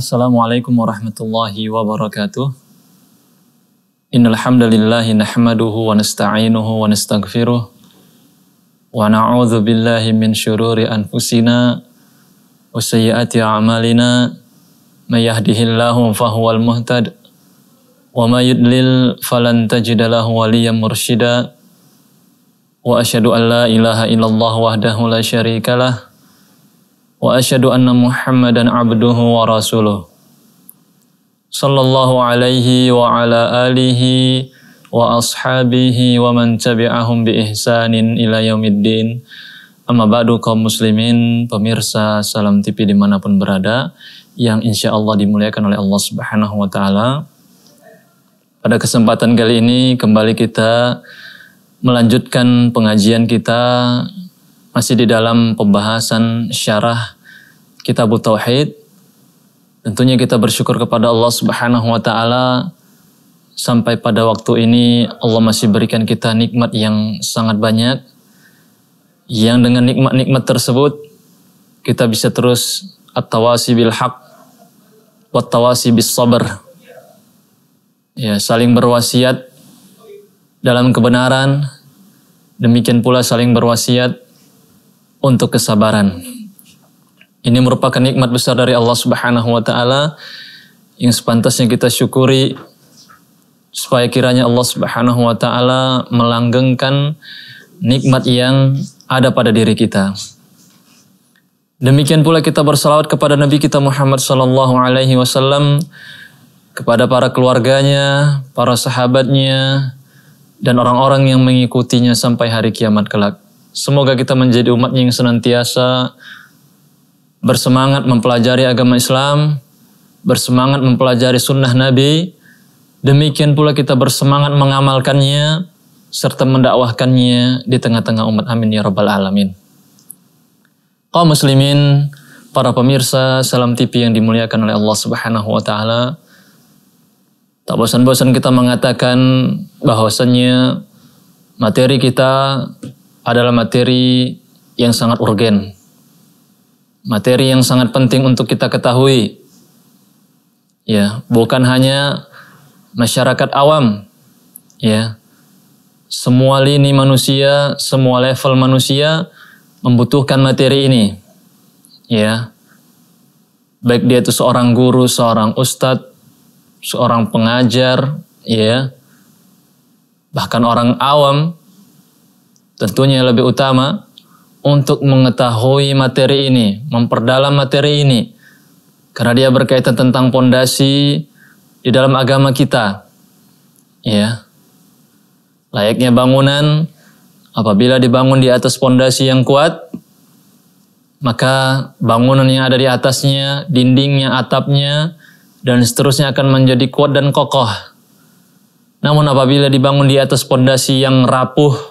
Assalamualaikum warahmatullahi wabarakatuh. Innal hamdalillah nahmaduhu wa nasta'inuhu wa nastaghfiruh wa na'udzu billahi min syururi anfusina wa sayyiati a'malina may yahdihillahu fahuwal muhtad wa may yudlil falan tajida lahu waliyyan mursyida wa asyhadu an la ilaha illallah wahdahu la syarikalah وأشهد أن محمدا عبده ورسوله صلى الله عليه وعلى آله وأصحابه ومن تبعهم بإحسان إلى يوم الدين Amma ba'du kaum muslimin, pemirsa Salam TV dimanapun berada, yang insya Allah dimuliakan oleh Allah Subhanahu wa Ta'ala. Pada kesempatan kali ini, kembali kita melanjutkan pengajian kita masih di dalam pembahasan syarah Kitab Tauhid. Tentunya kita bersyukur kepada Allah Subhanahu wa taala sampai pada waktu ini Allah masih berikan kita nikmat yang sangat banyak. Yang dengan nikmat-nikmat tersebut kita bisa terus at-tawasi bil haq wa tawasi bis sabr. Ya, saling berwasiat dalam kebenaran, demikian pula saling berwasiat untuk kesabaran. Ini merupakan nikmat besar dari Allah Subhanahu wa taala yang sepantasnya kita syukuri supaya kiranya Allah Subhanahu wa taala melanggengkan nikmat yang ada pada diri kita. Demikian pula kita bersalawat kepada Nabi kita Muhammad sallallahu alaihi wasallam kepada para keluarganya, para sahabatnya dan orang-orang yang mengikutinya sampai hari kiamat kelak. Semoga kita menjadi umat yang senantiasa bersemangat mempelajari agama Islam, bersemangat mempelajari sunnah Nabi, demikian pula kita bersemangat mengamalkannya, serta mendakwahkannya di tengah-tengah umat amin ya rabbal alamin. Kau muslimin, para pemirsa Salam TV yang dimuliakan oleh Allah Subhanahu wa taala. Tak bosan-bosan kita mengatakan bahwasannya materi kita adalah materi yang sangat urgen. Materi yang sangat penting untuk kita ketahui. Ya, bukan hanya masyarakat awam. Ya. Semua lini manusia, semua level manusia membutuhkan materi ini. Ya. Baik dia itu seorang guru, seorang ustadz, seorang pengajar, ya. Bahkan orang awam Tentunya lebih utama untuk mengetahui materi ini, memperdalam materi ini. Karena dia berkaitan tentang pondasi di dalam agama kita. Ya. Layaknya bangunan apabila dibangun di atas pondasi yang kuat, maka bangunan yang ada di atasnya, dindingnya, atapnya, dan seterusnya akan menjadi kuat dan kokoh. Namun apabila dibangun di atas pondasi yang rapuh,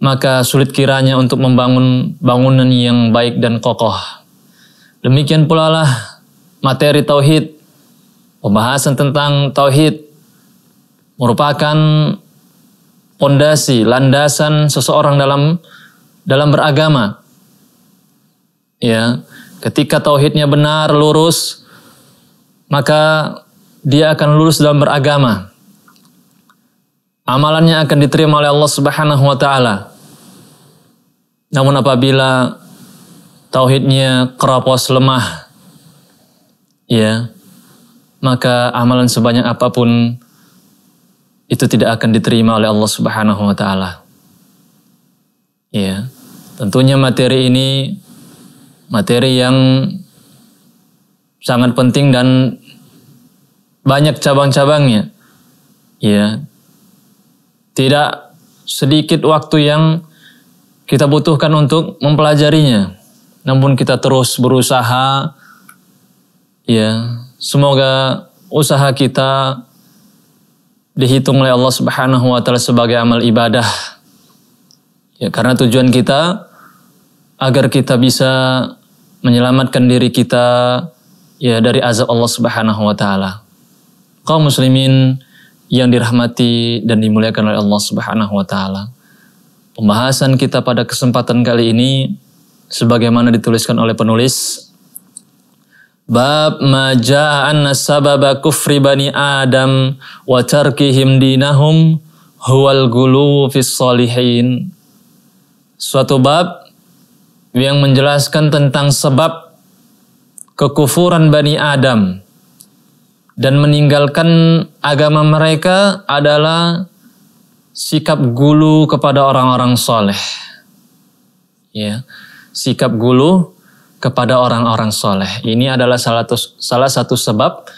maka sulit kiranya untuk membangun bangunan yang baik dan kokoh. Demikian pula lah materi tauhid. Pembahasan tentang tauhid merupakan pondasi, landasan seseorang dalam dalam beragama. Ya, ketika tauhidnya benar, lurus, maka dia akan lurus dalam beragama. Amalannya akan diterima oleh Allah Subhanahu wa taala. Namun apabila tauhidnya keropos lemah, ya, maka amalan sebanyak apapun itu tidak akan diterima oleh Allah Subhanahu wa taala. Ya. Tentunya materi ini materi yang sangat penting dan banyak cabang-cabangnya. Ya. Tidak sedikit waktu yang kita butuhkan untuk mempelajarinya. Namun kita terus berusaha ya, semoga usaha kita dihitung oleh Allah Subhanahu wa taala sebagai amal ibadah. Ya, karena tujuan kita agar kita bisa menyelamatkan diri kita ya dari azab Allah Subhanahu wa taala. Kau muslimin yang dirahmati dan dimuliakan oleh Allah Subhanahu wa taala. Pembahasan kita pada kesempatan kali ini sebagaimana dituliskan oleh penulis Bab maja'an sababa kufri bani Adam wa tarkihim dinahum huwal gulu fis salihin. Suatu bab yang menjelaskan tentang sebab kekufuran Bani Adam dan meninggalkan agama mereka adalah sikap gulu kepada orang-orang soleh. Ya, sikap gulu kepada orang-orang soleh. Ini adalah salah satu, salah satu sebab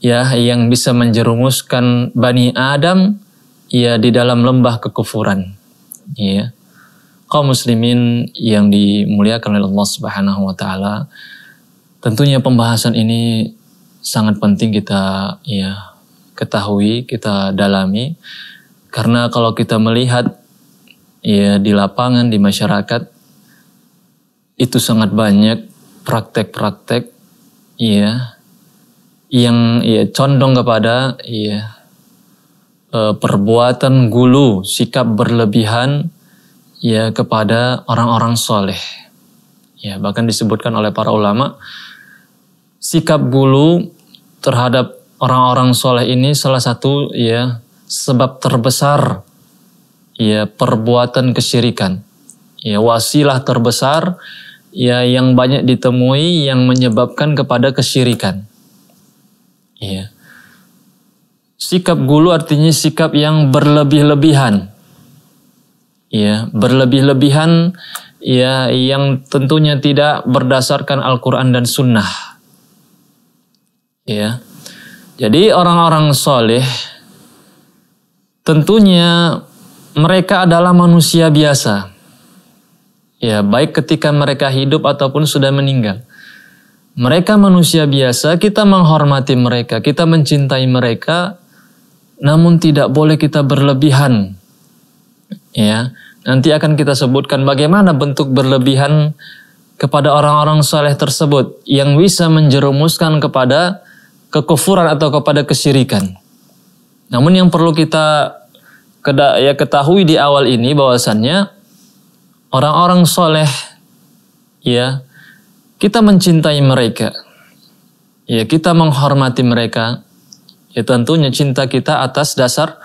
ya yang bisa menjerumuskan Bani Adam ya di dalam lembah kekufuran. Ya. Kaum muslimin yang dimuliakan oleh Allah Subhanahu wa taala. Tentunya pembahasan ini sangat penting kita ya ketahui, kita dalami karena kalau kita melihat ya di lapangan di masyarakat itu sangat banyak praktek-praktek ya yang ya condong kepada ya e, perbuatan gulu, sikap berlebihan ya kepada orang-orang soleh. Ya, bahkan disebutkan oleh para ulama, sikap gulu terhadap orang-orang soleh ini salah satu ya sebab terbesar ya perbuatan kesyirikan. Ya wasilah terbesar ya yang banyak ditemui yang menyebabkan kepada kesyirikan. Ya. Sikap gulu artinya sikap yang berlebih-lebihan. Ya, berlebih-lebihan ya yang tentunya tidak berdasarkan Al-Qur'an dan Sunnah. Ya. Jadi orang-orang soleh Tentunya mereka adalah manusia biasa. Ya, baik ketika mereka hidup ataupun sudah meninggal. Mereka manusia biasa, kita menghormati mereka, kita mencintai mereka, namun tidak boleh kita berlebihan. Ya, nanti akan kita sebutkan bagaimana bentuk berlebihan kepada orang-orang saleh tersebut yang bisa menjerumuskan kepada kekufuran atau kepada kesyirikan. Namun yang perlu kita ya ketahui di awal ini bahwasannya orang-orang soleh ya kita mencintai mereka ya kita menghormati mereka ya tentunya cinta kita atas dasar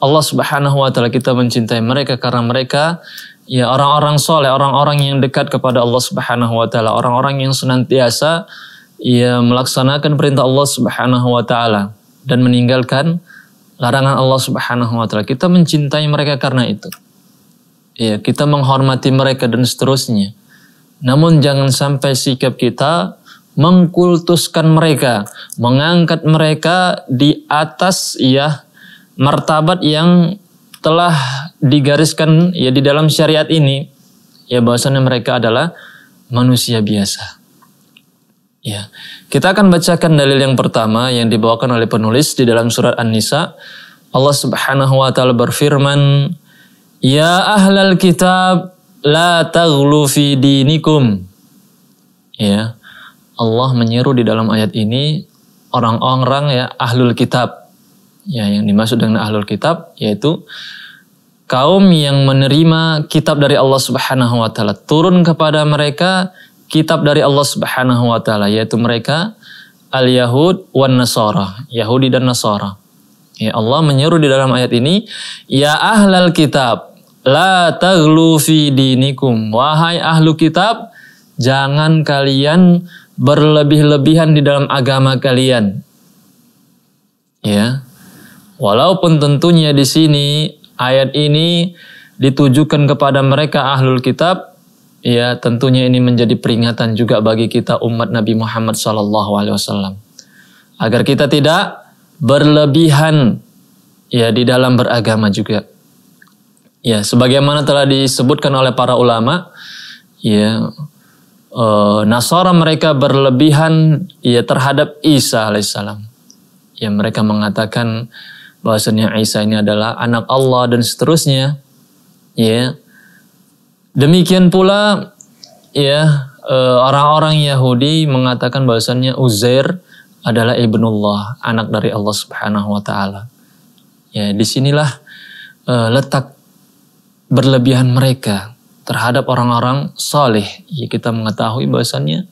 Allah Subhanahu wa taala kita mencintai mereka karena mereka ya orang-orang soleh orang-orang yang dekat kepada Allah Subhanahu wa taala orang-orang yang senantiasa ya melaksanakan perintah Allah Subhanahu wa taala dan meninggalkan larangan Allah Subhanahu wa taala. Kita mencintai mereka karena itu. Ya, kita menghormati mereka dan seterusnya. Namun jangan sampai sikap kita mengkultuskan mereka, mengangkat mereka di atas ya martabat yang telah digariskan ya di dalam syariat ini. Ya bahwasanya mereka adalah manusia biasa. Ya, kita akan bacakan dalil yang pertama yang dibawakan oleh penulis di dalam surat An-Nisa. Allah Subhanahu wa taala berfirman, "Ya ahlal kitab, la taghlu fi dinikum." Ya. Allah menyeru di dalam ayat ini orang-orang ya ahlul kitab. Ya, yang dimaksud dengan ahlul kitab yaitu kaum yang menerima kitab dari Allah Subhanahu wa taala turun kepada mereka kitab dari Allah Subhanahu wa taala yaitu mereka al-yahud wan nasara, Yahudi dan Nasara. Ya Allah menyuruh di dalam ayat ini, ya ahlal kitab, la taghlu fi dinikum. Wahai ahlu kitab, jangan kalian berlebih-lebihan di dalam agama kalian. Ya. Walaupun tentunya di sini ayat ini ditujukan kepada mereka ahlul kitab Ya, tentunya ini menjadi peringatan juga bagi kita umat Nabi Muhammad SAW agar kita tidak berlebihan ya di dalam beragama juga. Ya, sebagaimana telah disebutkan oleh para ulama, ya e, Nasara mereka berlebihan ya terhadap Isa alaihissalam. Ya, mereka mengatakan bahwasanya Isa ini adalah anak Allah dan seterusnya. Ya, Demikian pula ya eh, orang-orang Yahudi mengatakan bahwasannya Uzair adalah ibnullah, anak dari Allah Subhanahu wa taala. Ya, disinilah uh, eh, letak berlebihan mereka terhadap orang-orang saleh. Ya, kita mengetahui bahwasannya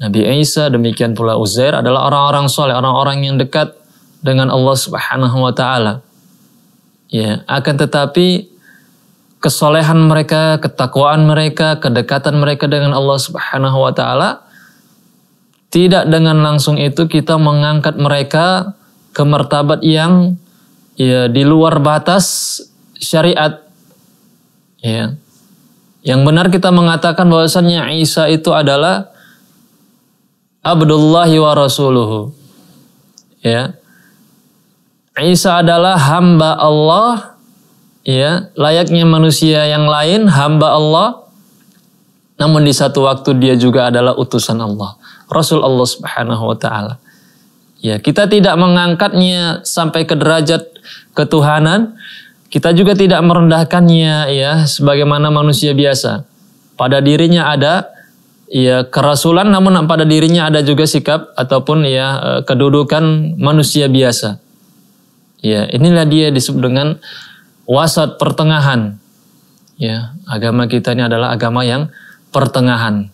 Nabi Isa demikian pula Uzair adalah orang-orang saleh, orang-orang yang dekat dengan Allah Subhanahu wa taala. Ya, akan tetapi kesolehan mereka, ketakwaan mereka, kedekatan mereka dengan Allah Subhanahu wa taala tidak dengan langsung itu kita mengangkat mereka ke martabat yang ya di luar batas syariat ya. Yang benar kita mengatakan bahwasannya Isa itu adalah Abdullahi wa rasuluhu. Ya. Isa adalah hamba Allah ya layaknya manusia yang lain hamba Allah namun di satu waktu dia juga adalah utusan Allah Rasul Allah Subhanahu wa taala ya kita tidak mengangkatnya sampai ke derajat ketuhanan kita juga tidak merendahkannya ya sebagaimana manusia biasa pada dirinya ada ya kerasulan namun pada dirinya ada juga sikap ataupun ya eh, kedudukan manusia biasa ya inilah dia disebut dengan wasat pertengahan. Ya, agama kita ini adalah agama yang pertengahan.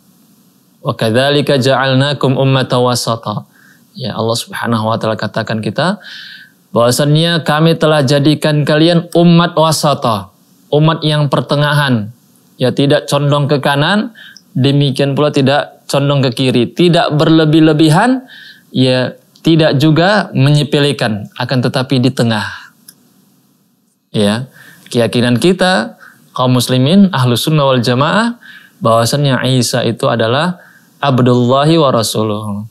Wa kadzalika ja'alnakum ummatan wasata. Ya Allah Subhanahu wa taala katakan kita bahwasannya kami telah jadikan kalian umat wasata, umat yang pertengahan. Ya tidak condong ke kanan, demikian pula tidak condong ke kiri, tidak berlebih-lebihan, ya tidak juga menyepelekan, akan tetapi di tengah ya keyakinan kita kaum muslimin ahlu sunnah wal jamaah bahwasannya Isa itu adalah abdullahi wa rasuluh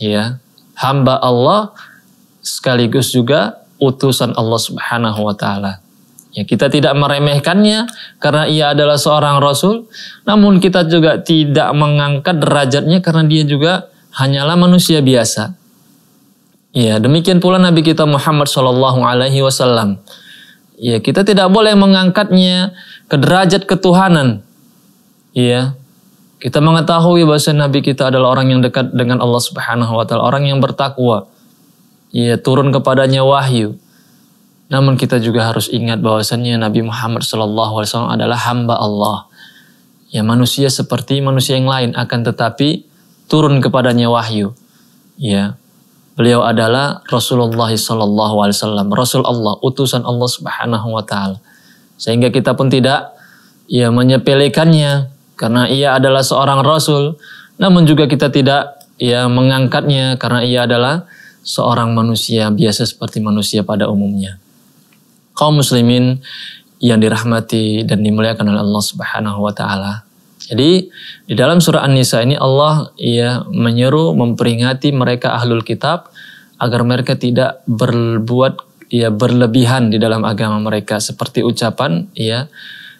ya hamba Allah sekaligus juga utusan Allah subhanahu wa ta'ala ya kita tidak meremehkannya karena ia adalah seorang rasul namun kita juga tidak mengangkat derajatnya karena dia juga hanyalah manusia biasa ya demikian pula Nabi kita Muhammad Shallallahu Alaihi Wasallam Ya, kita tidak boleh mengangkatnya ke derajat ketuhanan. Ya. Kita mengetahui bahwa nabi kita adalah orang yang dekat dengan Allah Subhanahu wa taala, orang yang bertakwa. Ya, turun kepadanya wahyu. Namun kita juga harus ingat bahwasannya Nabi Muhammad SAW adalah hamba Allah. Ya manusia seperti manusia yang lain akan tetapi turun kepadanya wahyu. Ya. Beliau adalah Rasulullah Sallallahu Rasul Allah, utusan Allah Subhanahu Wa Taala. Sehingga kita pun tidak ya menyepelekannya karena ia adalah seorang Rasul. Namun juga kita tidak ya mengangkatnya karena ia adalah seorang manusia biasa seperti manusia pada umumnya. Kaum muslimin yang dirahmati dan dimuliakan oleh Allah Subhanahu wa taala. Jadi di dalam surah An-Nisa ini Allah ya menyeru memperingati mereka ahlul kitab agar mereka tidak berbuat ya berlebihan di dalam agama mereka seperti ucapan ya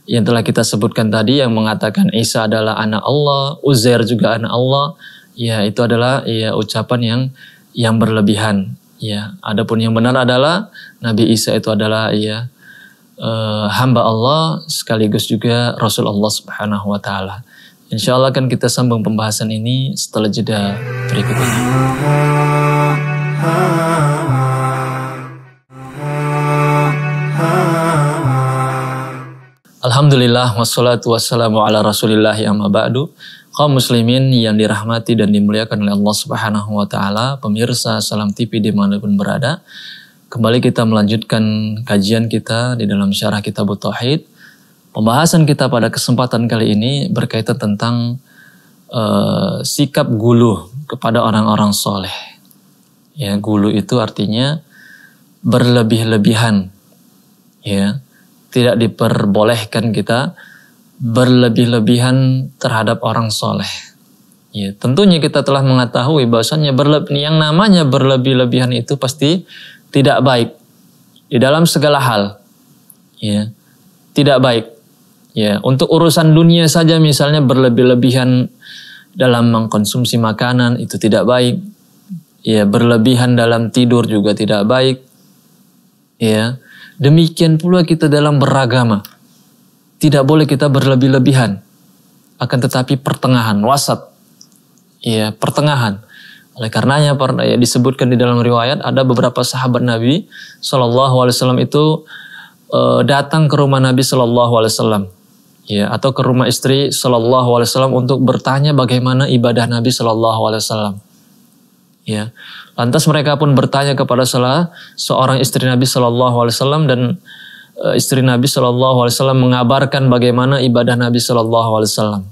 yang telah kita sebutkan tadi yang mengatakan Isa adalah anak Allah, Uzair juga anak Allah. Ya, itu adalah ya ucapan yang yang berlebihan. Ya, adapun yang benar adalah Nabi Isa itu adalah ya uh, hamba Allah sekaligus juga Rasul Allah Subhanahu wa taala. Insya Allah akan kita sambung pembahasan ini setelah jeda berikut ini. Alhamdulillah wassalatu wassalamu ala rasulillah ya ba'du. Kaum muslimin yang dirahmati dan dimuliakan oleh Allah Subhanahu wa taala, pemirsa Salam TV dimanapun berada. Kembali kita melanjutkan kajian kita di dalam syarah kitab Tauhid. Pembahasan kita pada kesempatan kali ini berkaitan tentang uh, sikap gulu kepada orang-orang soleh. Ya, gulu itu artinya berlebih-lebihan. Ya, tidak diperbolehkan kita berlebih-lebihan terhadap orang soleh. Ya, tentunya kita telah mengetahui bahwasannya yang namanya berlebih-lebihan itu pasti tidak baik di dalam segala hal. Ya. Tidak baik. Ya, untuk urusan dunia saja misalnya berlebih-lebihan dalam mengkonsumsi makanan itu tidak baik. Ya, berlebihan dalam tidur juga tidak baik. Ya. Demikian pula kita dalam beragama. Tidak boleh kita berlebih-lebihan. Akan tetapi pertengahan, wasat. Ya, pertengahan oleh karenanya pernah ya, disebutkan di dalam riwayat ada beberapa sahabat Nabi Shallallahu Alaihi Wasallam itu uh, datang ke rumah Nabi Shallallahu Alaihi Wasallam ya atau ke rumah istri Shallallahu Alaihi Wasallam untuk bertanya bagaimana ibadah Nabi Shallallahu Alaihi Wasallam. Ya, lantas mereka pun bertanya kepada salah seorang istri Nabi Shallallahu Alaihi Wasallam dan uh, istri Nabi Shallallahu Alaihi Wasallam mengabarkan bagaimana ibadah Nabi Shallallahu Alaihi Wasallam.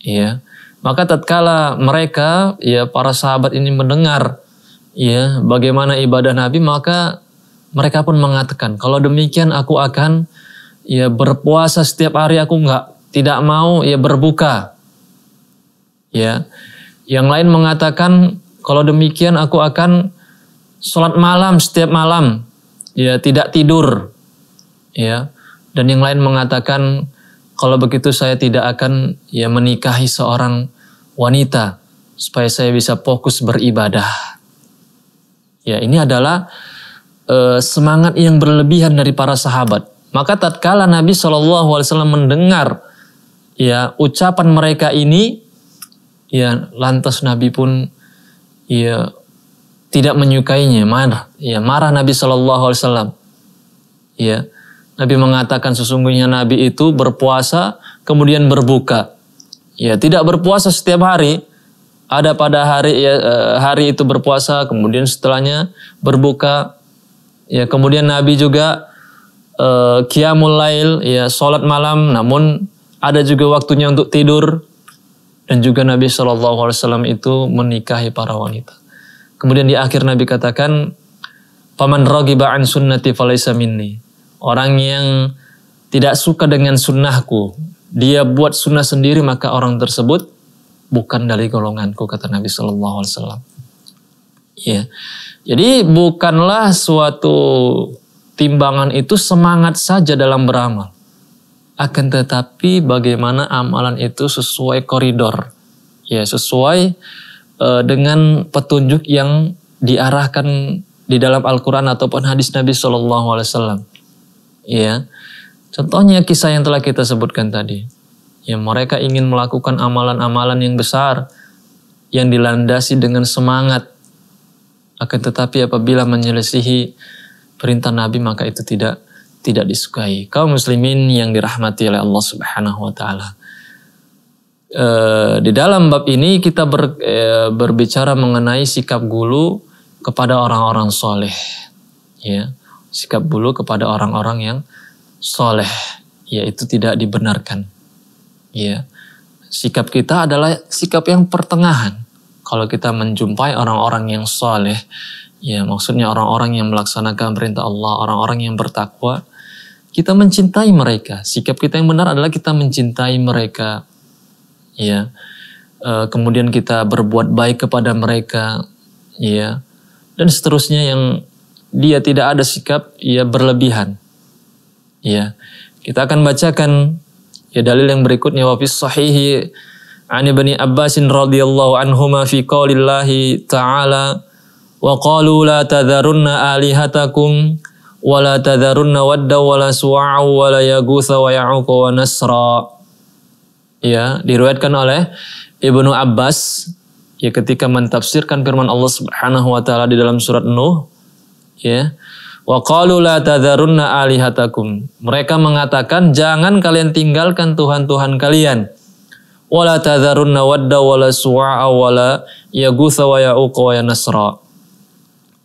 Ya, maka tatkala mereka ya para sahabat ini mendengar ya bagaimana ibadah Nabi maka mereka pun mengatakan kalau demikian aku akan ya berpuasa setiap hari aku nggak tidak mau ya berbuka ya yang lain mengatakan kalau demikian aku akan sholat malam setiap malam ya tidak tidur ya dan yang lain mengatakan kalau begitu saya tidak akan ya menikahi seorang wanita supaya saya bisa fokus beribadah. Ya, ini adalah e, semangat yang berlebihan dari para sahabat. Maka tatkala Nabi saw mendengar ya ucapan mereka ini ya lantas Nabi pun ya tidak menyukainya, marah. Ya, marah Nabi saw. Ya, Nabi mengatakan sesungguhnya Nabi itu berpuasa kemudian berbuka. Ya, tidak berpuasa setiap hari. Ada pada hari ya, eh, hari itu berpuasa, kemudian setelahnya berbuka. Ya, kemudian Nabi juga kiamulail, eh, lail, ya sholat malam, namun ada juga waktunya untuk tidur. Dan juga Nabi Shallallahu alaihi wasallam itu menikahi para wanita. Kemudian di akhir Nabi katakan, "Paman rogi an sunnati falaisa minni." orang yang tidak suka dengan sunnahku, dia buat sunnah sendiri maka orang tersebut bukan dari golonganku kata Nabi Shallallahu Alaihi Wasallam. Ya, jadi bukanlah suatu timbangan itu semangat saja dalam beramal, akan tetapi bagaimana amalan itu sesuai koridor, ya sesuai uh, dengan petunjuk yang diarahkan di dalam Al-Quran ataupun hadis Nabi Shallallahu Alaihi Wasallam ya. Contohnya kisah yang telah kita sebutkan tadi. Ya, mereka ingin melakukan amalan-amalan yang besar yang dilandasi dengan semangat. Akan tetapi apabila menyelesihi perintah Nabi maka itu tidak tidak disukai. Kaum muslimin yang dirahmati oleh Allah Subhanahu wa taala. E, di dalam bab ini kita ber, e, berbicara mengenai sikap gulu kepada orang-orang soleh. Ya sikap bulu kepada orang-orang yang soleh, yaitu tidak dibenarkan. Ya, sikap kita adalah sikap yang pertengahan. Kalau kita menjumpai orang-orang yang soleh, ya maksudnya orang-orang yang melaksanakan perintah Allah, orang-orang yang bertakwa, kita mencintai mereka. Sikap kita yang benar adalah kita mencintai mereka. Ya, e, kemudian kita berbuat baik kepada mereka. Ya, dan seterusnya yang dia tidak ada sikap ya berlebihan. Ya. Kita akan bacakan ya dalil yang berikutnya wa sahihi an ibni Abbasin radhiyallahu anhuma fi qaulillahi ta'ala wa qalu la tadharunna alihatakum wa la tadharunna wadda wa la su'a wa la yaghutsa wa ya'uq wa nasra. Ya, diriwayatkan oleh Ibnu Abbas ya ketika mentafsirkan firman Allah Subhanahu wa taala di dalam surat Nuh ya. Wa qalu la tadharunna alihatakum. Mereka mengatakan jangan kalian tinggalkan tuhan-tuhan kalian. Wa la tadharunna wadda wa la su'a wa la wa ya'uq wa yanasra.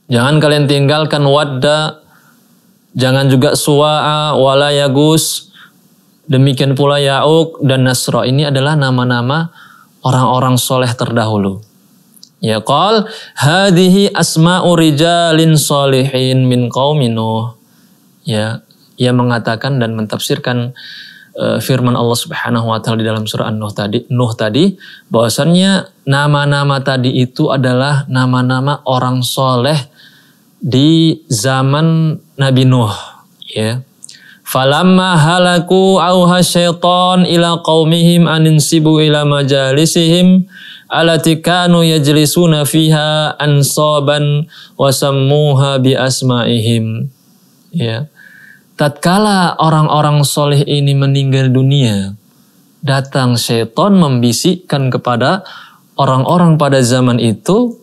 Jangan kalian tinggalkan wadda, jangan juga su'a, wala yagus, demikian pula yauk dan nasro. Ini adalah nama-nama orang-orang soleh terdahulu. Ya qal hadhihi asma'u rijalin salihin min qaumi Nuh. Ya, ia mengatakan dan mentafsirkan eh, firman Allah Subhanahu wa taala di dalam surah An-Nuh tadi, Nuh tadi bahwasannya nama-nama tadi itu adalah nama-nama orang soleh di zaman Nabi Nuh, ya. Falamma halaku auha syaitan ila qaumihim aninsibu ila majalisihim alati kanu yajlisuna fiha ansaban wasammuha bi asmaihim. Ya. Tatkala orang-orang soleh ini meninggal dunia, datang syaitan membisikkan kepada orang-orang pada zaman itu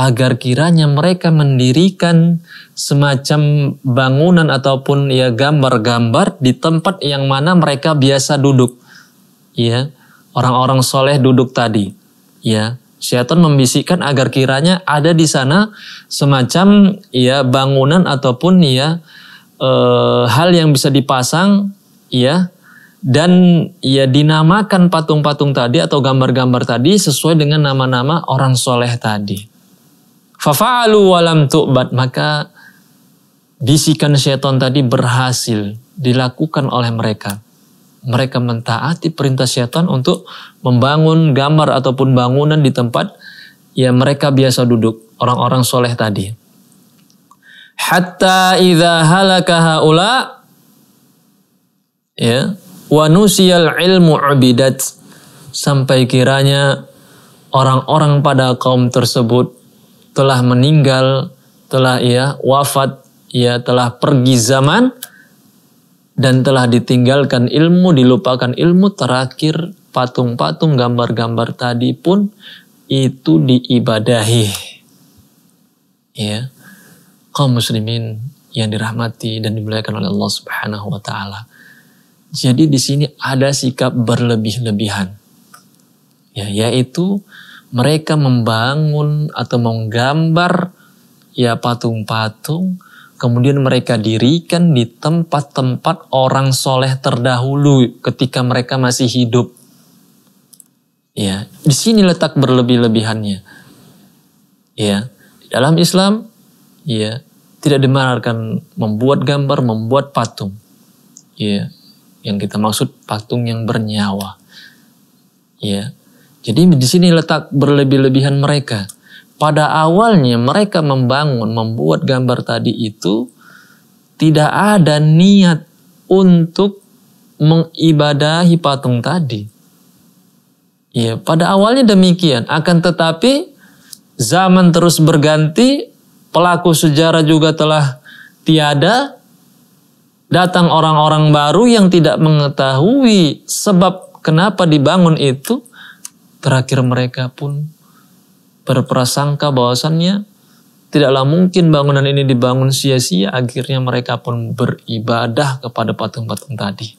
agar kiranya mereka mendirikan semacam bangunan ataupun ya gambar-gambar di tempat yang mana mereka biasa duduk. Ya, orang-orang soleh duduk tadi. Ya, Syaitan membisikkan agar kiranya ada di sana semacam ya bangunan ataupun ya e, hal yang bisa dipasang ya dan ya dinamakan patung-patung tadi atau gambar-gambar tadi sesuai dengan nama-nama orang soleh tadi. Fafa'alu walam tu'bat. Maka bisikan syaitan tadi berhasil dilakukan oleh mereka. Mereka mentaati perintah syaitan untuk membangun gambar ataupun bangunan di tempat yang mereka biasa duduk. Orang-orang soleh tadi. Hatta idha halaka haula ya wa ilmu abidat sampai kiranya orang-orang pada kaum tersebut telah meninggal, telah ia ya, wafat, ia ya, telah pergi zaman dan telah ditinggalkan ilmu, dilupakan ilmu terakhir patung-patung gambar-gambar tadi pun itu diibadahi. Ya. Kaum muslimin yang dirahmati dan dimuliakan oleh Allah Subhanahu wa taala. Jadi di sini ada sikap berlebih-lebihan. Ya, yaitu mereka membangun atau menggambar ya patung-patung kemudian mereka dirikan di tempat-tempat orang soleh terdahulu ketika mereka masih hidup. Ya, di sini letak berlebih-lebihannya. Ya, dalam Islam, ya tidak dimanarkan membuat gambar, membuat patung. Ya, yang kita maksud patung yang bernyawa. Ya, jadi di sini letak berlebih-lebihan mereka. Pada awalnya mereka membangun, membuat gambar tadi itu tidak ada niat untuk mengibadahi patung tadi. Ya, pada awalnya demikian. Akan tetapi zaman terus berganti, pelaku sejarah juga telah tiada, datang orang-orang baru yang tidak mengetahui sebab kenapa dibangun itu, Terakhir mereka pun berprasangka bahwasannya tidaklah mungkin bangunan ini dibangun sia-sia. Akhirnya mereka pun beribadah kepada patung-patung tadi.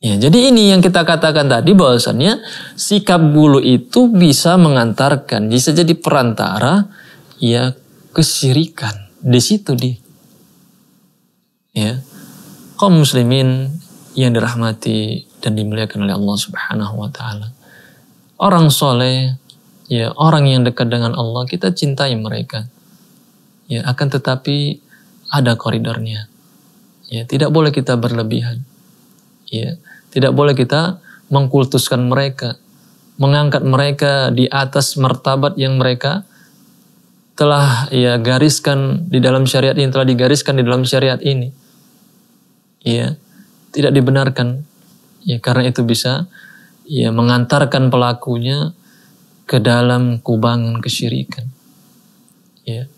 Ya, jadi ini yang kita katakan tadi bahwasannya sikap bulu itu bisa mengantarkan, bisa jadi perantara ya kesirikan Di situ di Ya. Kaum muslimin yang dirahmati dan dimuliakan oleh Allah Subhanahu wa taala orang soleh, ya orang yang dekat dengan Allah, kita cintai mereka. Ya, akan tetapi ada koridornya. Ya, tidak boleh kita berlebihan. Ya, tidak boleh kita mengkultuskan mereka, mengangkat mereka di atas martabat yang mereka telah ya gariskan di dalam syariat ini telah digariskan di dalam syariat ini. Ya, tidak dibenarkan. Ya, karena itu bisa ya mengantarkan pelakunya ke dalam kubangan kesyirikan. Ya.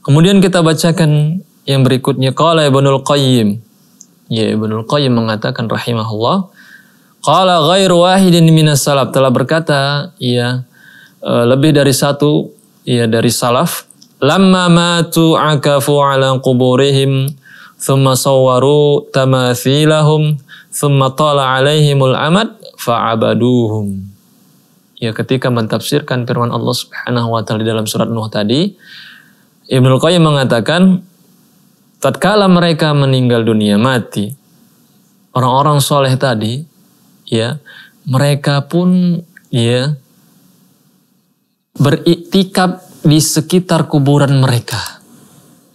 Kemudian kita bacakan yang berikutnya qala Ibnul Qayyim. Ya Ibnul Qayyim mengatakan rahimahullah qala ghairu wahidin minas salaf telah berkata ya lebih dari satu ya dari salaf lamma matu akafu ala quburihim thumma sawwaru tamathilahum ثم طال عليهم الأمد fa'abaduhum. Ya ketika mentafsirkan firman Allah Subhanahu wa taala di dalam surat Nuh tadi, Ibnu Qayyim mengatakan tatkala mereka meninggal dunia mati, orang-orang soleh tadi, ya, mereka pun ya beriktikaf di sekitar kuburan mereka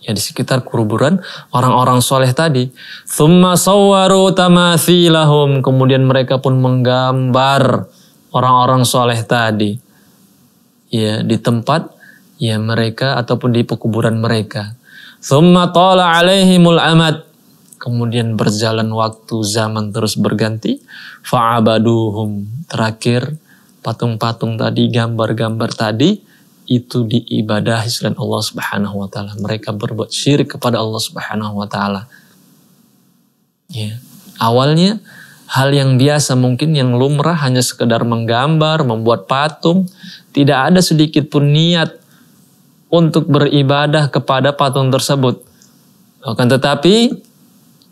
ya di sekitar kuburan orang-orang soleh tadi. Thumma sawwaru tamathilahum. Kemudian mereka pun menggambar orang-orang soleh tadi. Ya, di tempat ya mereka ataupun di pekuburan mereka. Thumma tala alaihimul amad. Kemudian berjalan waktu zaman terus berganti. Fa'abaduhum. Terakhir patung-patung tadi, gambar-gambar tadi itu diibadahi selain Allah Subhanahu wa taala. Mereka berbuat syirik kepada Allah Subhanahu wa taala. Ya. Awalnya hal yang biasa mungkin yang lumrah hanya sekedar menggambar, membuat patung, tidak ada sedikit pun niat untuk beribadah kepada patung tersebut. Akan tetapi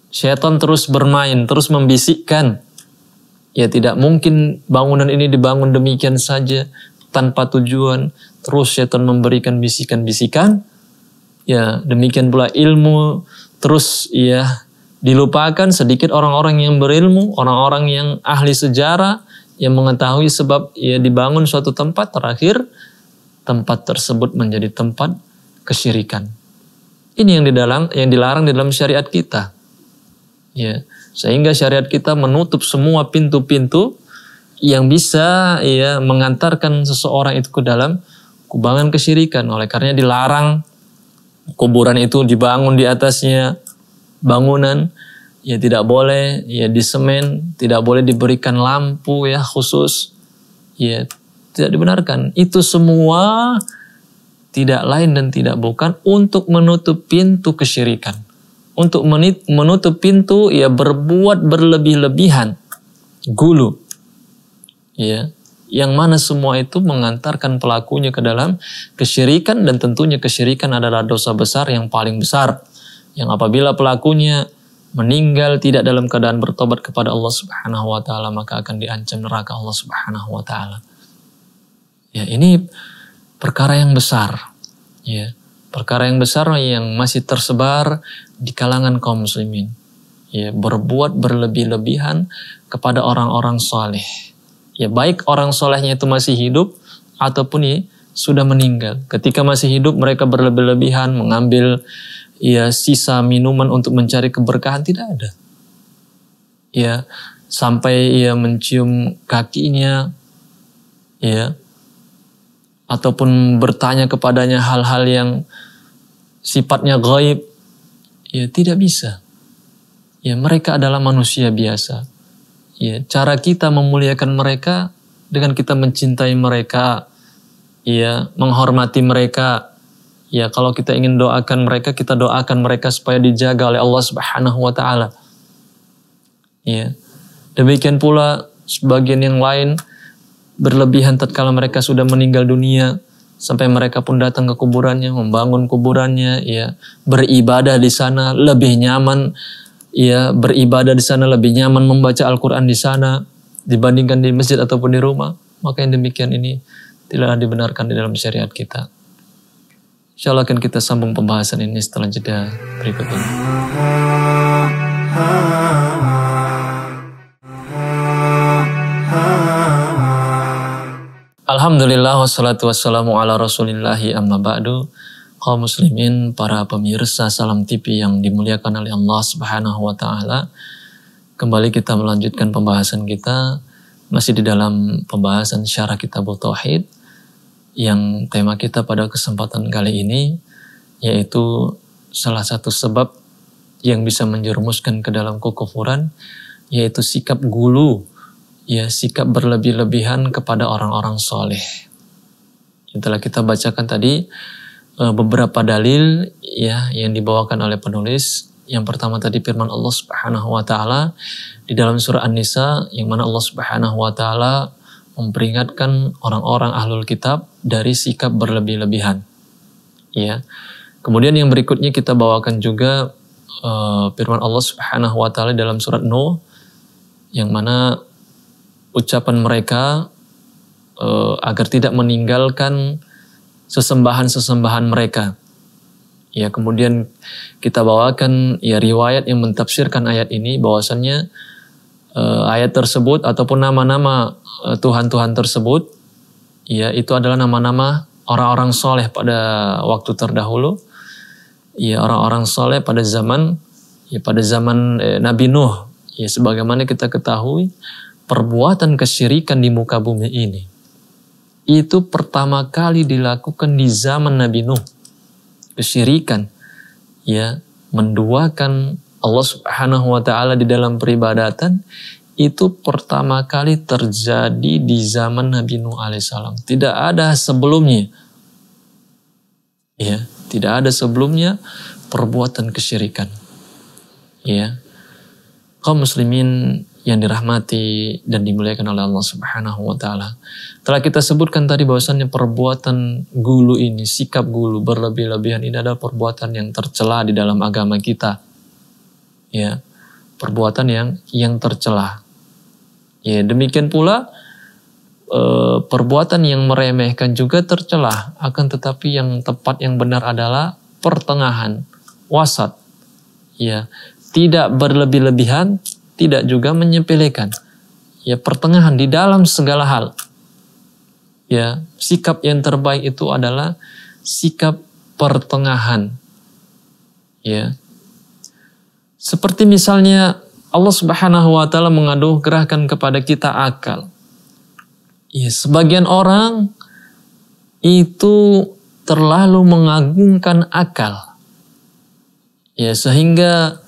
setan terus bermain, terus membisikkan. Ya tidak mungkin bangunan ini dibangun demikian saja tanpa tujuan, terus setan memberikan bisikan-bisikan. Ya, demikian pula ilmu terus ya dilupakan sedikit orang-orang yang berilmu, orang-orang yang ahli sejarah yang mengetahui sebab ya dibangun suatu tempat terakhir tempat tersebut menjadi tempat kesyirikan. Ini yang di dalam yang dilarang di dalam syariat kita. Ya, sehingga syariat kita menutup semua pintu-pintu yang bisa ya mengantarkan seseorang itu ke dalam kubangan kesyirikan. Oleh karenanya dilarang kuburan itu dibangun di atasnya bangunan ya tidak boleh ya disemen, tidak boleh diberikan lampu ya khusus ya tidak dibenarkan itu semua tidak lain dan tidak bukan untuk menutup pintu kesyirikan untuk menutup pintu ya berbuat berlebih-lebihan gulu ya yang mana semua itu mengantarkan pelakunya ke dalam kesyirikan dan tentunya kesyirikan adalah dosa besar yang paling besar yang apabila pelakunya meninggal tidak dalam keadaan bertobat kepada Allah Subhanahu wa taala maka akan diancam neraka Allah Subhanahu wa taala. Ya, ini perkara yang besar. Ya, perkara yang besar yang masih tersebar di kalangan kaum muslimin. Ya, berbuat berlebih-lebihan kepada orang-orang saleh Ya baik orang solehnya itu masih hidup ataupun ya, sudah meninggal. Ketika masih hidup mereka berlebih-lebihan mengambil ya sisa minuman untuk mencari keberkahan tidak ada. Ya sampai ia mencium kakinya ya ataupun bertanya kepadanya hal-hal yang sifatnya gaib ya tidak bisa. Ya mereka adalah manusia biasa ya cara kita memuliakan mereka dengan kita mencintai mereka ya menghormati mereka ya kalau kita ingin doakan mereka kita doakan mereka supaya dijaga oleh Allah Subhanahu wa taala ya demikian pula sebagian yang lain berlebihan tatkala mereka sudah meninggal dunia sampai mereka pun datang ke kuburannya, membangun kuburannya, ya beribadah di sana lebih nyaman ia beribadah di sana lebih nyaman membaca Al-Quran di sana dibandingkan di masjid ataupun di rumah, maka yang demikian ini tidaklah dibenarkan di dalam syariat kita. Insya Allah akan kita sambung pembahasan ini setelah jeda berikut ini. Alhamdulillah wassalatu wassalamu ala rasulillahi amma ba'du kaum muslimin, para pemirsa Salam TV yang dimuliakan oleh Allah Subhanahu wa taala. Kembali kita melanjutkan pembahasan kita masih di dalam pembahasan syarah kitab tauhid yang tema kita pada kesempatan kali ini yaitu salah satu sebab yang bisa menjerumuskan ke dalam kekufuran yaitu sikap gulu ya sikap berlebih-lebihan kepada orang-orang soleh. setelah kita bacakan tadi Eh, beberapa dalil ya yang dibawakan oleh penulis. Yang pertama tadi firman Allah Subhanahu wa taala di dalam surah An-Nisa yang mana Allah Subhanahu wa taala memperingatkan orang-orang ahlul kitab dari sikap berlebih-lebihan. Ya. Kemudian yang berikutnya kita bawakan juga uh, firman Allah Subhanahu wa taala dalam surat Nuh yang mana ucapan mereka uh, agar tidak meninggalkan sesembahan-sesembahan mereka. Ya, kemudian kita bawakan ya riwayat yang mentafsirkan ayat ini bahwasannya eh, ayat tersebut ataupun nama-nama eh, Tuhan-Tuhan tersebut ya itu adalah nama-nama orang-orang soleh pada waktu terdahulu. Ya, orang-orang soleh pada zaman ya pada zaman eh, Nabi Nuh. Ya, sebagaimana kita ketahui perbuatan kesyirikan di muka bumi ini itu pertama kali dilakukan di zaman Nabi Nuh. Kesyirikan ya menduakan Allah Subhanahu wa taala di dalam peribadatan itu pertama kali terjadi di zaman Nabi Nuh alaihissalam. Tidak ada sebelumnya. Ya, tidak ada sebelumnya perbuatan kesyirikan. Ya. Kaum muslimin yang dirahmati dan dimuliakan oleh Allah Subhanahu wa taala. Telah kita sebutkan tadi bahwasannya perbuatan gulu ini, sikap gulu berlebih-lebihan ini adalah perbuatan yang tercela di dalam agama kita. Ya. Perbuatan yang yang tercela. Ya, demikian pula eh, perbuatan yang meremehkan juga tercelah. akan tetapi yang tepat yang benar adalah pertengahan, wasat. Ya, tidak berlebih-lebihan, tidak juga menyepelekan ya pertengahan di dalam segala hal. Ya, sikap yang terbaik itu adalah sikap pertengahan. Ya. Seperti misalnya Allah Subhanahu wa taala mengaduh gerahkan kepada kita akal. Ya, sebagian orang itu terlalu mengagungkan akal. Ya, sehingga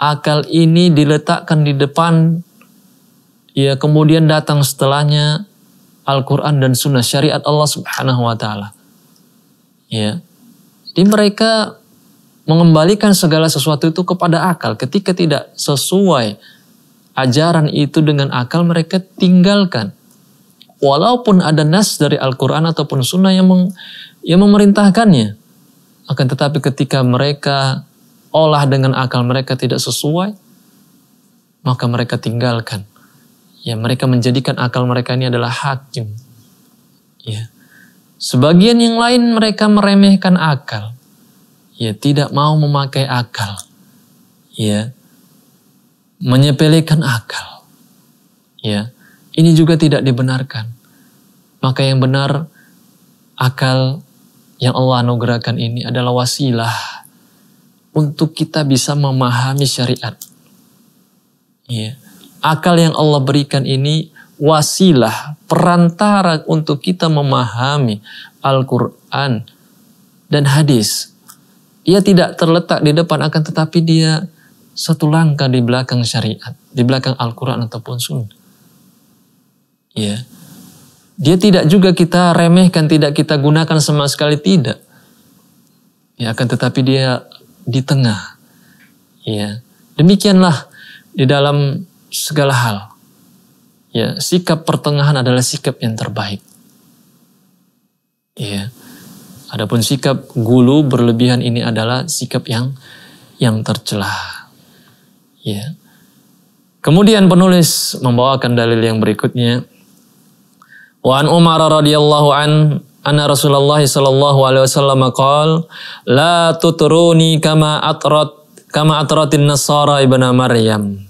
akal ini diletakkan di depan ya kemudian datang setelahnya Al-Qur'an dan sunnah syariat Allah Subhanahu wa taala. Ya. di mereka mengembalikan segala sesuatu itu kepada akal. Ketika tidak sesuai ajaran itu dengan akal mereka tinggalkan. Walaupun ada nas dari Al-Qur'an ataupun sunnah yang meng, yang memerintahkannya. Akan tetapi ketika mereka olah dengan akal mereka tidak sesuai, maka mereka tinggalkan. Ya, mereka menjadikan akal mereka ini adalah hakim. Ya. Sebagian yang lain mereka meremehkan akal. Ya, tidak mau memakai akal. Ya. Menyepelekan akal. Ya. Ini juga tidak dibenarkan. Maka yang benar akal yang Allah anugerahkan ini adalah wasilah untuk kita bisa memahami syariat. Ya. Akal yang Allah berikan ini wasilah, perantara untuk kita memahami Al-Quran dan hadis. Ia tidak terletak di depan akan tetapi dia satu langkah di belakang syariat, di belakang Al-Quran ataupun sunnah. Ya. Dia tidak juga kita remehkan, tidak kita gunakan sama sekali, tidak. Ya, akan tetapi dia di tengah. Ya. Demikianlah di dalam segala hal. Ya, sikap pertengahan adalah sikap yang terbaik. Ya. Adapun sikap gulu berlebihan ini adalah sikap yang yang tercela. Ya. Kemudian penulis membawakan dalil yang berikutnya. Wan Umar radhiyallahu an Anna Rasulullah sallallahu alaihi wasallam qol la tutruni kama atrat kama atratin nasara ibnu maryam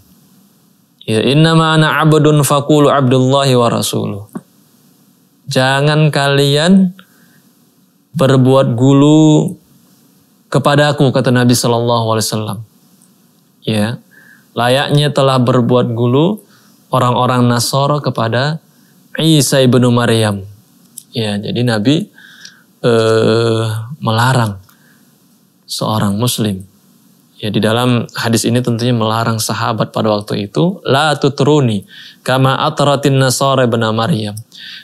ya innama ana abdun faqulu abdullahi wa rasulu. jangan kalian berbuat gulu kepada aku kata Nabi sallallahu alaihi wasallam ya layaknya telah berbuat gulu orang-orang Nasara kepada Isa ibnu Maryam Ya, jadi Nabi eh, melarang seorang muslim. Ya, di dalam hadis ini tentunya melarang sahabat pada waktu itu, la tutruni kama atratin nasara ibn Maryam.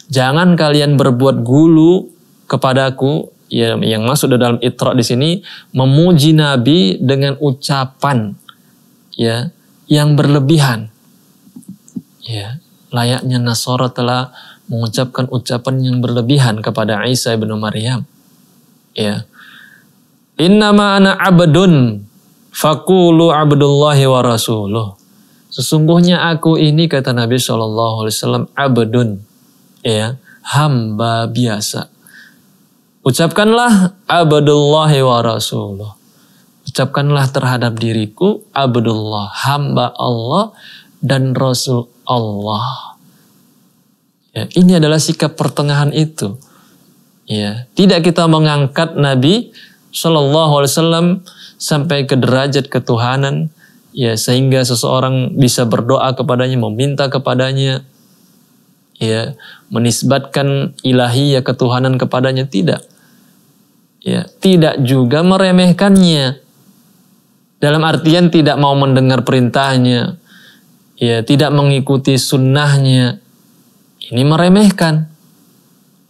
Jangan kalian berbuat gulu kepadaku ya, yang masuk di dalam itra di sini memuji nabi dengan ucapan ya yang berlebihan. Ya, layaknya Nasara telah mengucapkan ucapan yang berlebihan kepada Isa ibnu Maryam. Ya. Innama ana abdun fakulu abdullahi wa rasuluh. Sesungguhnya aku ini kata Nabi saw abdun, ya hamba biasa. Ucapkanlah abdullahi wa rasuluh. Ucapkanlah terhadap diriku abdullah hamba Allah dan rasul Allah. Ya, ini adalah sikap pertengahan itu. Ya, tidak kita mengangkat Nabi Shallallahu Alaihi Wasallam sampai ke derajat ketuhanan, ya sehingga seseorang bisa berdoa kepadanya, meminta kepadanya, ya menisbatkan ilahiyah ketuhanan kepadanya tidak. Ya, tidak juga meremehkannya. Dalam artian tidak mau mendengar perintahnya, ya tidak mengikuti sunnahnya, ini meremehkan.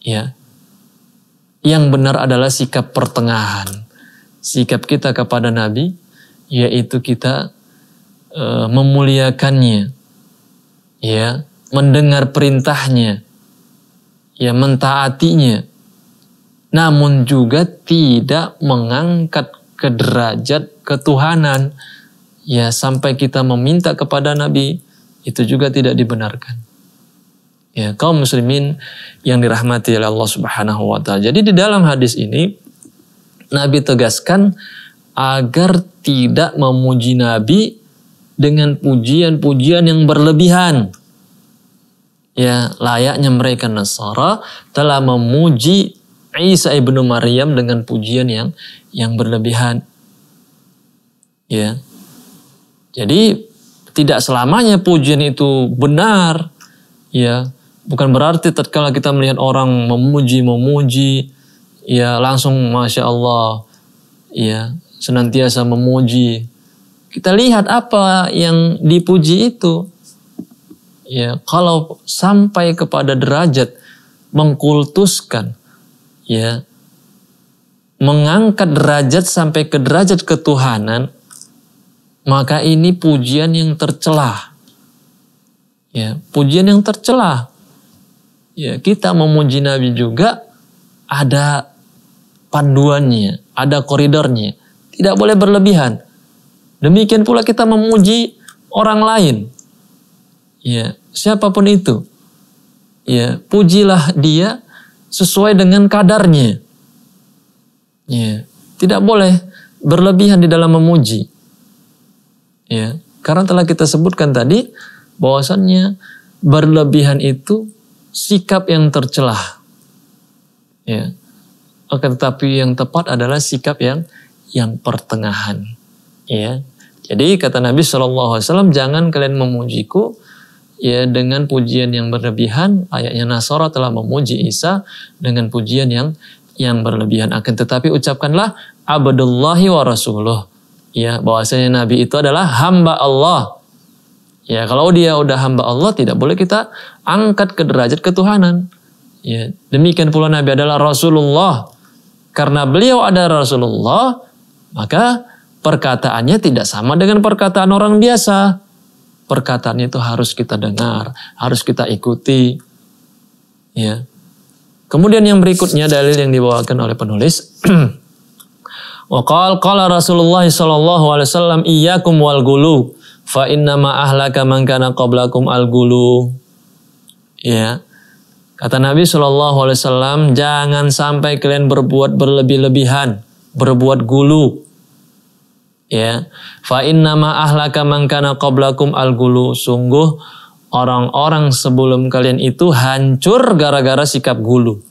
Ya. Yang benar adalah sikap pertengahan. Sikap kita kepada Nabi yaitu kita e, memuliakannya. Ya, mendengar perintahnya. Ya, mentaatinya. Namun juga tidak mengangkat ke derajat ketuhanan. Ya, sampai kita meminta kepada Nabi itu juga tidak dibenarkan ya kaum muslimin yang dirahmati oleh Allah Subhanahu wa taala. Jadi di dalam hadis ini Nabi tegaskan agar tidak memuji Nabi dengan pujian-pujian yang berlebihan. Ya, layaknya mereka Nasara telah memuji Isa ibnu Maryam dengan pujian yang yang berlebihan. Ya. Jadi tidak selamanya pujian itu benar, ya bukan berarti tatkala kita melihat orang memuji memuji ya langsung masya Allah ya senantiasa memuji kita lihat apa yang dipuji itu ya kalau sampai kepada derajat mengkultuskan ya mengangkat derajat sampai ke derajat ketuhanan maka ini pujian yang tercelah ya pujian yang tercelah ya kita memuji Nabi juga ada panduannya, ada koridornya. Tidak boleh berlebihan. Demikian pula kita memuji orang lain. Ya, siapapun itu. Ya, pujilah dia sesuai dengan kadarnya. Ya, tidak boleh berlebihan di dalam memuji. Ya, karena telah kita sebutkan tadi bahwasannya berlebihan itu sikap yang tercelah. Ya. Akan tetapi yang tepat adalah sikap yang yang pertengahan. Ya. Jadi kata Nabi Shallallahu Alaihi Wasallam jangan kalian memujiku ya dengan pujian yang berlebihan. Ayatnya Nasara telah memuji Isa dengan pujian yang yang berlebihan. Akan tetapi ucapkanlah Abdullahi wa Rasuluh. Ya bahwasanya Nabi itu adalah hamba Allah Ya, kalau dia udah hamba Allah tidak boleh kita angkat ke derajat ketuhanan. Ya, demikian pula Nabi adalah Rasulullah. Karena beliau adalah Rasulullah, maka perkataannya tidak sama dengan perkataan orang biasa. Perkataannya itu harus kita dengar, harus kita ikuti. Ya. Kemudian yang berikutnya dalil yang dibawakan oleh penulis Wa qala Rasulullah sallallahu alaihi wasallam iyyakum wal gulu fa inna ma ahlaka man kana qablakum al-gulu ya kata Nabi Shallallahu alaihi wasallam jangan sampai kalian berbuat berlebih-lebihan berbuat gulu ya fa inna ma ahlaka man kana qablakum al-gulu sungguh orang-orang sebelum kalian itu hancur gara-gara sikap gulu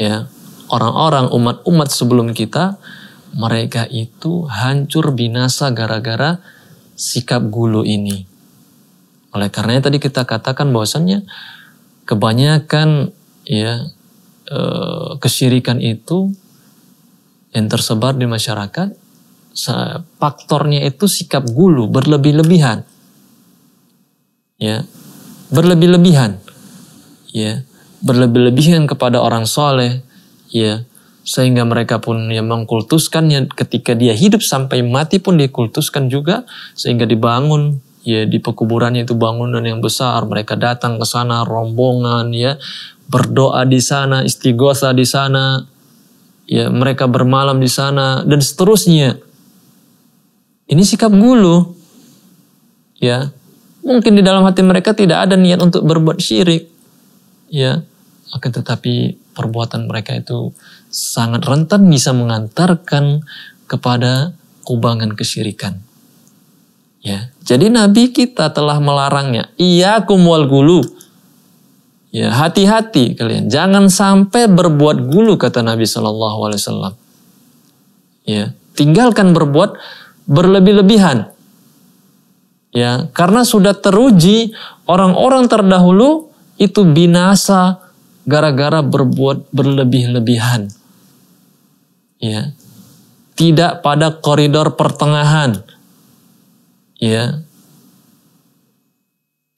ya orang-orang umat-umat sebelum kita mereka itu hancur binasa gara-gara sikap gulu ini. Oleh karenanya tadi kita katakan bahwasannya kebanyakan ya eh, kesyirikan itu yang tersebar di masyarakat faktornya itu sikap gulu berlebih-lebihan ya berlebih-lebihan ya berlebih-lebihan kepada orang soleh ya sehingga mereka pun yang mengkultuskannya ketika dia hidup sampai mati pun dikultuskan juga sehingga dibangun ya di pekuburannya itu bangunan yang besar mereka datang ke sana rombongan ya berdoa di sana istighosa di sana ya mereka bermalam di sana dan seterusnya ini sikap gulu ya mungkin di dalam hati mereka tidak ada niat untuk berbuat syirik ya akan tetapi perbuatan mereka itu sangat rentan bisa mengantarkan kepada kubangan kesyirikan. Ya, jadi Nabi kita telah melarangnya. Iya kumwal gulu. Ya, hati-hati kalian. Jangan sampai berbuat gulu kata Nabi Shallallahu Alaihi Wasallam. Ya, tinggalkan berbuat berlebih-lebihan. Ya, karena sudah teruji orang-orang terdahulu itu binasa gara-gara berbuat berlebih-lebihan ya tidak pada koridor pertengahan ya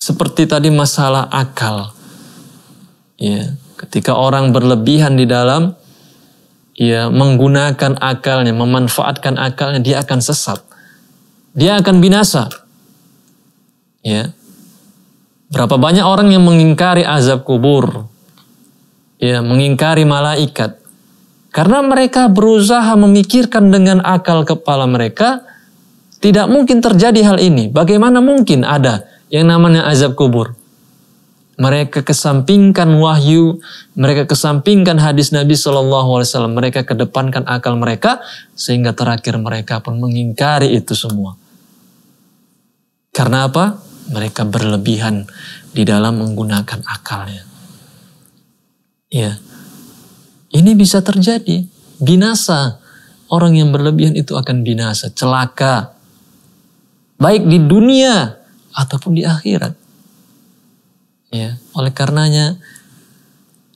seperti tadi masalah akal ya ketika orang berlebihan di dalam ya menggunakan akalnya memanfaatkan akalnya dia akan sesat dia akan binasa ya berapa banyak orang yang mengingkari azab kubur ya mengingkari malaikat karena mereka berusaha memikirkan dengan akal kepala mereka, tidak mungkin terjadi hal ini. Bagaimana mungkin ada yang namanya azab kubur? Mereka kesampingkan wahyu, mereka kesampingkan hadis Nabi Shallallahu Alaihi Wasallam, mereka kedepankan akal mereka sehingga terakhir mereka pun mengingkari itu semua. Karena apa? Mereka berlebihan di dalam menggunakan akalnya. Ya. Ini bisa terjadi, binasa. Orang yang berlebihan itu akan binasa, celaka. Baik di dunia ataupun di akhirat. Ya, oleh karenanya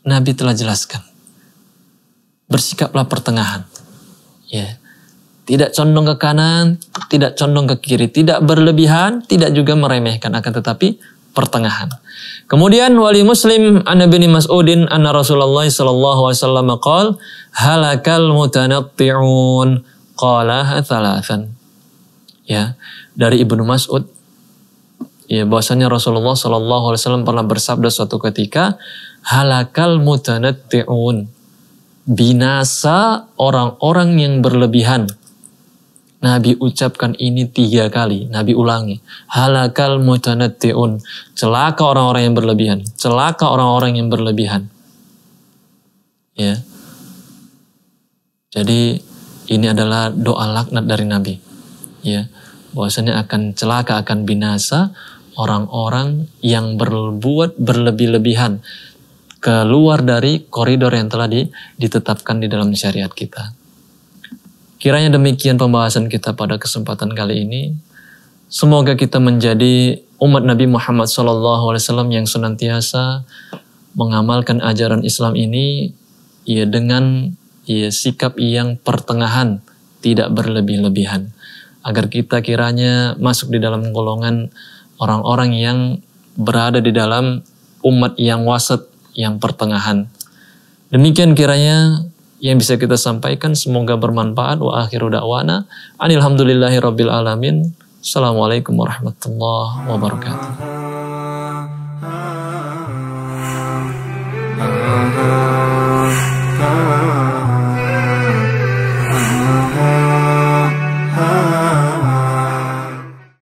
Nabi telah jelaskan. Bersikaplah pertengahan. Ya. Tidak condong ke kanan, tidak condong ke kiri, tidak berlebihan, tidak juga meremehkan akan tetapi pertengahan. Kemudian wali muslim an bin Mas'udin anna Rasulullah sallallahu alaihi wasallam qaal halakal mutanatti'un qala thalathan. Ya, dari Ibnu Mas'ud ya bahwasanya Rasulullah sallallahu alaihi wasallam pernah bersabda suatu ketika halakal mutanatti'un binasa orang-orang yang berlebihan Nabi ucapkan ini tiga kali. Nabi ulangi. Halakal mutanatti'un. Celaka orang-orang yang berlebihan. Celaka orang-orang yang berlebihan. Ya. Jadi ini adalah doa laknat dari Nabi. Ya. Bahwasanya akan celaka, akan binasa orang-orang yang berbuat berlebih-lebihan keluar dari koridor yang telah ditetapkan di dalam syariat kita. Kiranya demikian pembahasan kita pada kesempatan kali ini. Semoga kita menjadi umat Nabi Muhammad SAW yang senantiasa mengamalkan ajaran Islam ini ya dengan ya sikap yang pertengahan, tidak berlebih-lebihan. Agar kita kiranya masuk di dalam golongan orang-orang yang berada di dalam umat yang wasat, yang pertengahan. Demikian kiranya yang bisa kita sampaikan semoga bermanfaat wa akhiru da'wana anilhamdulillahi rabbil alamin assalamualaikum warahmatullahi wabarakatuh